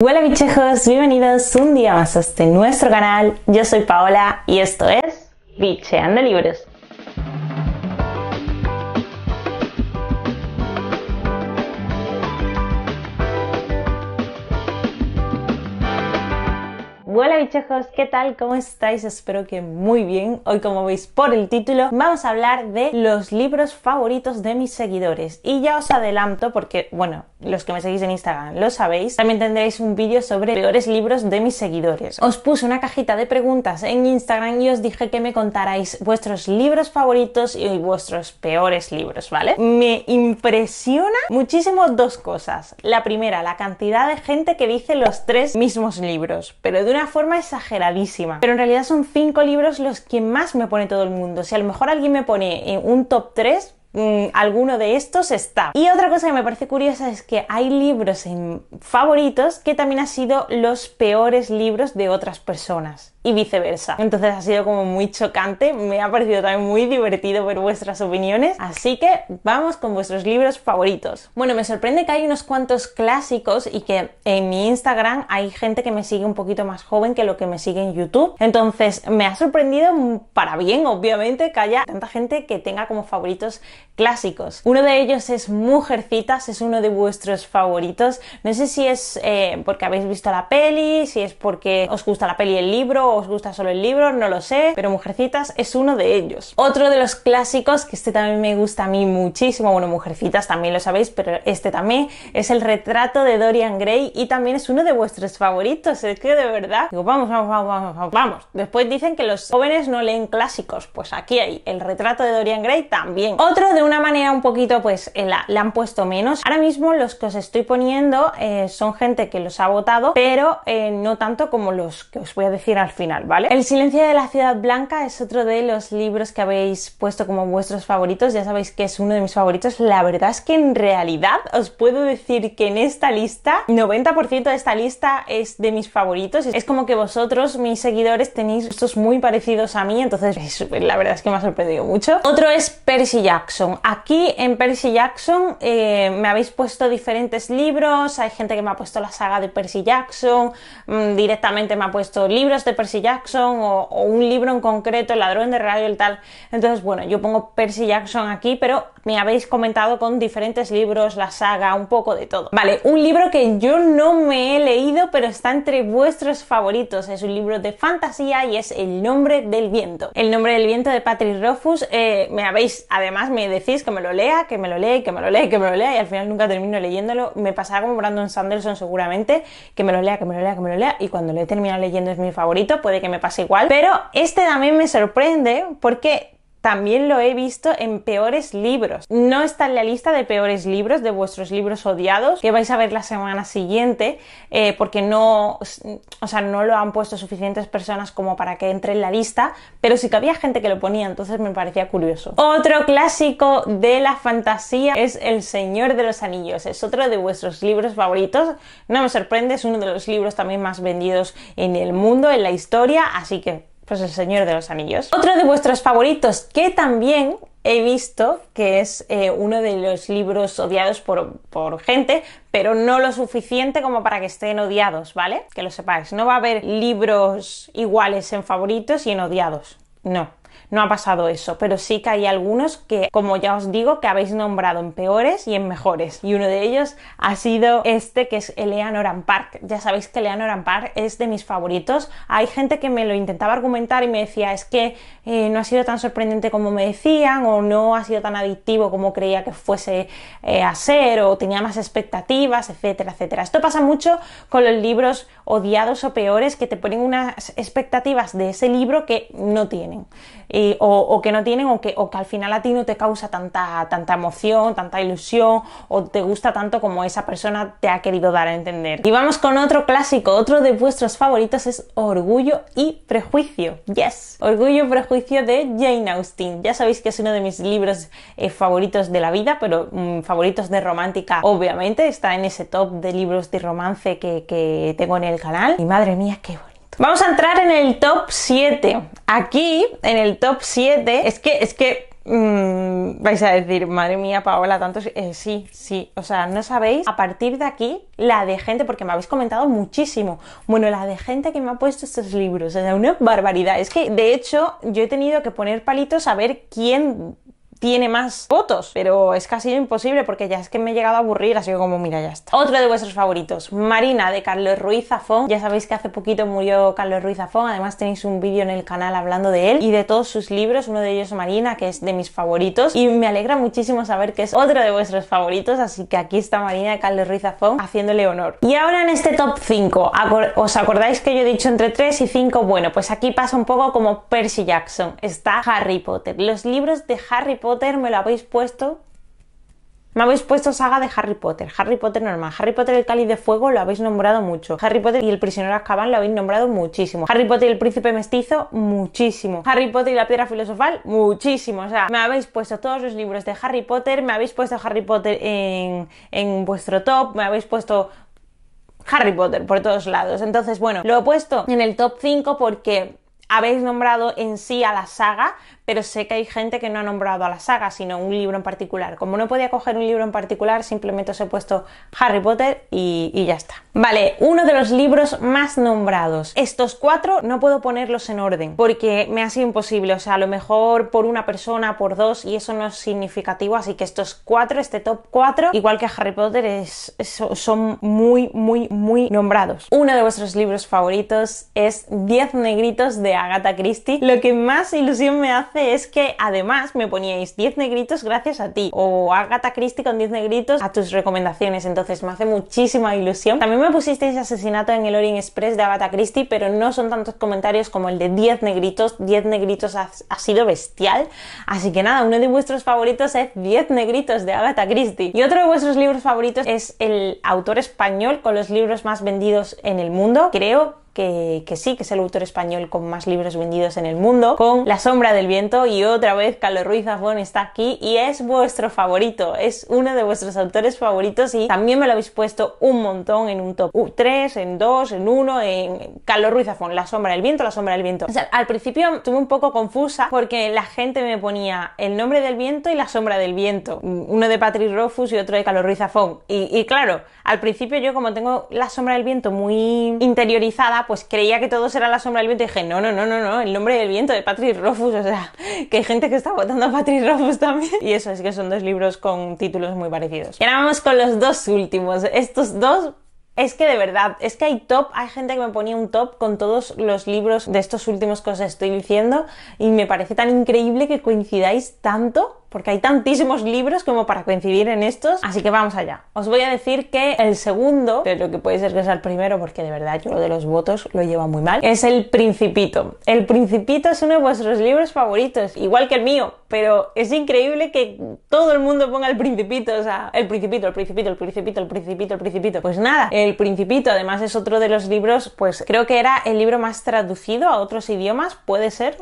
Hola bichejos, bienvenidos un día más a este nuestro canal. Yo soy Paola y esto es Bicheando Libros. Hola bichejos, ¿qué tal? ¿Cómo estáis? Espero que muy bien. Hoy como veis por el título vamos a hablar de los libros favoritos de mis seguidores. Y ya os adelanto porque, bueno, los que me seguís en Instagram lo sabéis, también tendréis un vídeo sobre peores libros de mis seguidores. Os puse una cajita de preguntas en Instagram y os dije que me contarais vuestros libros favoritos y vuestros peores libros, ¿vale? Me impresiona muchísimo dos cosas. La primera, la cantidad de gente que dice los tres mismos libros, pero de una forma exageradísima. Pero en realidad son cinco libros los que más me pone todo el mundo. Si a lo mejor alguien me pone eh, un top 3, Mm, alguno de estos está. Y otra cosa que me parece curiosa es que hay libros en favoritos que también han sido los peores libros de otras personas y viceversa. Entonces ha sido como muy chocante, me ha parecido también muy divertido ver vuestras opiniones, así que vamos con vuestros libros favoritos. Bueno, me sorprende que hay unos cuantos clásicos y que en mi Instagram hay gente que me sigue un poquito más joven que lo que me sigue en YouTube, entonces me ha sorprendido para bien, obviamente, que haya tanta gente que tenga como favoritos clásicos. Uno de ellos es Mujercitas, es uno de vuestros favoritos. No sé si es eh, porque habéis visto la peli, si es porque os gusta la peli y el libro, o os gusta solo el libro, no lo sé, pero Mujercitas es uno de ellos. Otro de los clásicos, que este también me gusta a mí muchísimo, bueno, Mujercitas también lo sabéis, pero este también, es el retrato de Dorian Gray y también es uno de vuestros favoritos, es que de verdad, digo, vamos, vamos, vamos, vamos, vamos. Después dicen que los jóvenes no leen clásicos, pues aquí hay el retrato de Dorian Gray también. Otro de una manera un poquito, pues eh, la, han puesto menos. Ahora mismo los que os estoy poniendo eh, son gente que los ha votado, pero eh, no tanto como los que os voy a decir al final, ¿vale? El silencio de la ciudad blanca es otro de los libros que habéis puesto como vuestros favoritos. Ya sabéis que es uno de mis favoritos. La verdad es que en realidad os puedo decir que en esta lista, 90% de esta lista es de mis favoritos. Es como que vosotros, mis seguidores, tenéis estos muy parecidos a mí, entonces la verdad es que me ha sorprendido mucho. Otro es Percy Jackson aquí en Percy Jackson eh, me habéis puesto diferentes libros, hay gente que me ha puesto la saga de Percy Jackson, mm, directamente me ha puesto libros de Percy Jackson o, un libro en concreto, El ladrón de radio y tal. Entonces, bueno, yo pongo Percy Jackson aquí, pero me habéis comentado con diferentes libros, la saga, un poco de todo. Vale, un libro que yo no me he leído, pero está entre vuestros favoritos. Es un libro de fantasía y es El nombre del viento. El nombre del viento de Patrick Rothfuss, eh, me habéis, además, me decís, que me lo lea, que me lo lea, que me lo lea, que me lo lea, y al final nunca termino leyéndolo. Me pasará como Brandon Sanderson seguramente, que me lo lea, que me lo lea, que me lo lea, y cuando lo he terminado leyendo es mi favorito, puede que me pase igual. Pero este también me sorprende porque también lo he visto en peores libros. No está en la lista de peores libros, de vuestros libros odiados, que vais a ver la semana siguiente, eh, porque no, o sea, no lo han puesto suficientes personas como para que entre en la lista, pero sí que había gente que lo ponía, entonces me parecía curioso. Otro clásico de la fantasía es El Señor de los Anillos, es otro de vuestros libros favoritos, no me sorprende, es uno de los libros también más vendidos en el mundo, en la historia, así que pues El Señor de los Anillos. Otro de vuestros favoritos que también he visto que es eh, uno de los libros odiados por, por, gente, pero no lo suficiente como para que estén odiados, ¿vale? Que lo sepáis, no va a haber libros iguales en favoritos y en odiados, no. No ha pasado eso, pero sí que hay algunos que, como ya os digo, que habéis nombrado en peores y en mejores. Y uno de ellos ha sido este que es Eleanor Park. Ya sabéis que Eleanor Ampark es de mis favoritos. Hay gente que me lo intentaba argumentar y me decía es que eh, no ha sido tan sorprendente como me decían o no ha sido tan adictivo como creía que fuese eh, a ser o tenía más expectativas, etcétera, etcétera. Esto pasa mucho con los libros odiados o peores que te ponen unas expectativas de ese libro que no tienen. Eh, o, que no tienen o que, o al final a ti no te causa tanta, tanta emoción, tanta ilusión o te gusta tanto como esa persona te ha querido dar a entender. Y vamos con otro clásico, otro de vuestros favoritos es Orgullo y Prejuicio. Yes, Orgullo y Prejuicio de Jane Austen. Ya sabéis que es uno de mis libros eh, favoritos de la vida, pero mm, favoritos de romántica, obviamente, está en ese top de libros de romance que, que tengo en el canal. Y madre mía, qué Vamos a entrar en el top 7. Aquí, en el top 7, es que, es que mm, vais a decir, madre mía, Paola, tantos... Eh, sí, sí, o sea, no sabéis, a partir de aquí, la de gente, porque me habéis comentado muchísimo, bueno, la de gente que me ha puesto estos libros, o sea, una barbaridad. Es que, de hecho, yo he tenido que poner palitos a ver quién tiene más votos, pero es casi imposible porque ya es que me he llegado a aburrir, así que como mira, ya está. Otro de vuestros favoritos, Marina de Carlos Ruiz Zafón. Ya sabéis que hace poquito murió Carlos Ruiz Zafón, además tenéis un vídeo en el canal hablando de él y de todos sus libros, uno de ellos Marina, que es de mis favoritos y me alegra muchísimo saber que es otro de vuestros favoritos, así que aquí está Marina de Carlos Ruiz Zafón haciéndole honor. Y ahora en este top 5, ¿os acordáis que yo he dicho entre 3 y 5? Bueno, pues aquí pasa un poco como Percy Jackson, está Harry Potter, los libros de Harry Potter Potter me lo habéis puesto. Me habéis puesto saga de Harry Potter, Harry Potter normal, Harry Potter el cáliz de fuego lo habéis nombrado mucho, Harry Potter y el prisionero Azkaban lo habéis nombrado muchísimo, Harry Potter y el príncipe mestizo muchísimo, Harry Potter y la piedra filosofal muchísimo, o sea, me habéis puesto todos los libros de Harry Potter, me habéis puesto Harry Potter en, en vuestro top, me habéis puesto Harry Potter por todos lados. Entonces, bueno, lo he puesto en el top 5 porque habéis nombrado en sí a la saga, pero sé que hay gente que no ha nombrado a la saga, sino un libro en particular. Como no podía coger un libro en particular, simplemente os he puesto Harry Potter y, ya está. Vale, uno de los libros más nombrados. Estos cuatro no puedo ponerlos en orden, porque me ha sido imposible. O sea, a lo mejor por una persona, por dos, y eso no es significativo. Así que estos cuatro, este top cuatro, igual que Harry Potter, es, son muy, muy, muy nombrados. Uno de vuestros libros favoritos es Diez Negritos de Agatha Christie. Lo que más ilusión me hace es que además me poníais 10 negritos gracias a ti o Agatha Christie con 10 negritos a tus recomendaciones, entonces me hace muchísima ilusión. También me pusisteis asesinato en el Orient Express de Agatha Christie, pero no son tantos comentarios como el de 10 negritos, 10 negritos ha, ha sido bestial, así que nada, uno de vuestros favoritos es 10 negritos de Agatha Christie. Y otro de vuestros libros favoritos es el autor español con los libros más vendidos en el mundo, creo que, sí, que es el autor español con más libros vendidos en el mundo, con La sombra del viento y otra vez Carlos Ruiz Zafón está aquí y es vuestro favorito, es uno de vuestros autores favoritos y también me lo habéis puesto un montón en un top 3, en 2, en 1, en Carlos Ruiz Zafón, La sombra del viento, La sombra del viento. O sea, al principio estuve un poco confusa porque la gente me ponía el nombre del viento y La sombra del viento, uno de Patrick Rothfuss y otro de Carlos Ruiz Zafón. y claro, al principio yo como tengo La sombra del viento muy interiorizada, pues creía que todos eran la sombra del viento y dije, no, no, no, no, no, el nombre del viento de Patrick Rothfuss, o sea, que hay gente que está votando a Patrick Rothfuss también. Y eso, es que son dos libros con títulos muy parecidos. Y ahora vamos con los dos últimos. Estos dos es que de verdad, es que hay top, hay gente que me ponía un top con todos los libros de estos últimos que os estoy diciendo y me parece tan increíble que coincidáis tanto porque hay tantísimos libros como para coincidir en estos, así que vamos allá. Os voy a decir que el segundo, pero que podéis ser el primero, porque de verdad yo lo de los votos lo llevo muy mal, es El Principito. El Principito es uno de vuestros libros favoritos, igual que el mío, pero es increíble que todo el mundo ponga El Principito, o sea, El Principito, El Principito, El Principito, El Principito, El Principito. Pues nada, El Principito además es otro de los libros, pues creo que era el libro más traducido a otros idiomas, puede ser,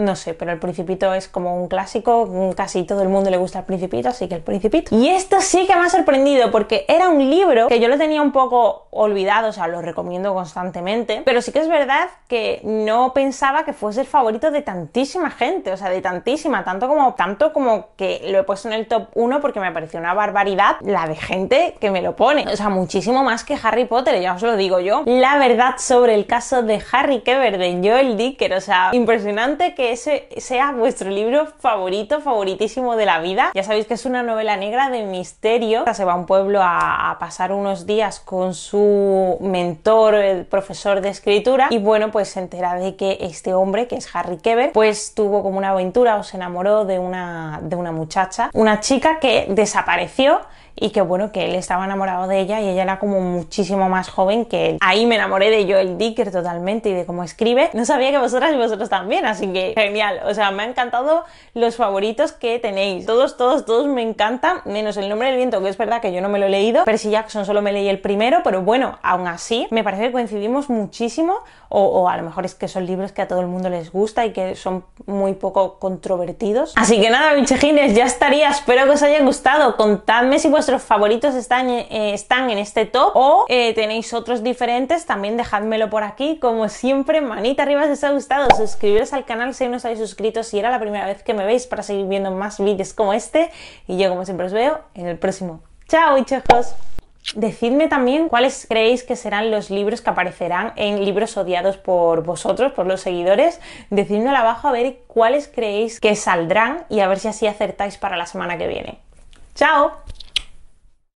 no sé, pero el Principito es como un clásico, casi todo el mundo le gusta el Principito, así que el Principito. Y esto sí que me ha sorprendido porque era un libro que yo lo tenía un poco olvidado, o sea, lo recomiendo constantemente, pero sí que es verdad que no pensaba que fuese el favorito de tantísima gente, o sea, de tantísima, tanto como tanto como que lo he puesto en el top 1 porque me pareció una barbaridad la de gente que me lo pone, o sea, muchísimo más que Harry Potter, ya os lo digo yo. La verdad sobre el caso de Harry de Joel Dicker, o sea, impresionante que ese sea vuestro libro favorito, favoritísimo de la vida. Ya sabéis que es una novela negra de misterio. Se va a un pueblo a, pasar unos días con su mentor, el profesor de escritura, y bueno, pues se entera de que este hombre, que es Harry Keber, pues tuvo como una aventura o se enamoró de una, de una muchacha, una chica que desapareció y que bueno, que él estaba enamorado de ella y ella era como muchísimo más joven que él. Ahí me enamoré de Joel Dicker totalmente y de cómo escribe. No sabía que vosotras y vosotros también, así que genial. O sea, me han encantado los favoritos que tenéis. Todos, todos, todos me encantan, menos el nombre del viento, que es verdad que yo no me lo he leído. Percy Jackson solo me leí el primero, pero bueno, aún así me parece que coincidimos muchísimo o, a lo mejor es que son libros que a todo el mundo les gusta y que son muy poco controvertidos. Así que nada, bichejines, ya estaría. Espero que os haya gustado. Contadme si vuestro favoritos están, eh, están en este top o eh, tenéis otros diferentes, también dejadmelo por aquí. Como siempre, manita arriba si os ha gustado, suscribiros al canal si no os habéis suscrito, si era la primera vez que me veis para seguir viendo más vídeos como este. Y yo como siempre os veo en el próximo. ¡Chao, chicos! Decidme también cuáles creéis que serán los libros que aparecerán en libros odiados por vosotros, por los seguidores. Decidmelo abajo a ver cuáles creéis que saldrán y a ver si así acertáis para la semana que viene. ¡Chao!